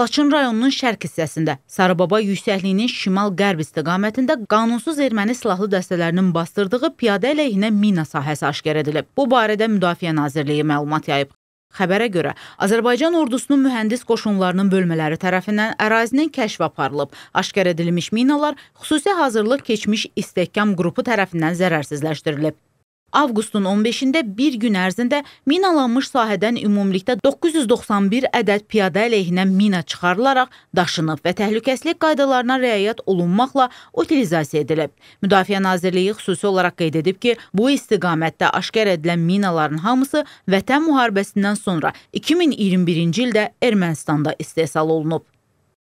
Laçın rayonunun şərq hissəsində, Sarıbaba yüksəkliyinin şimal-qərb istiqamətində qanunsuz erməni silahlı dəstələrinin bastırdığı piyadə əleyhinə mina sahəsi aşkar edilib. Bu barədə Müdafiə Nazirliyi məlumat yayıb. Xəbərə görə, Azərbaycan ordusunun mühəndis qoşunlarının bölmələri tərəfindən ərazinin kəşf aparılıb. Aşkar edilmiş minalar xüsusi hazırlıq keçmiş istehkam qrupu tərəfindən zərərsizləşdirilib. Avqustun 15-də bir gün ərzində minalanmış sahədən ümumilikdə 991 ədəd piyada əleyhinə mina çıxarılaraq daşınıb və təhlükəsizlik qaydalarına riayət olunmaqla utilizasiya edilib. Müdafiə Nazirliyi xüsusi olaraq qeyd edib ki, bu istiqamətdə aşkar edilən minaların hamısı Vətən müharibəsindən sonra 2021-ci ildə Ermənistanda istehsal olunub.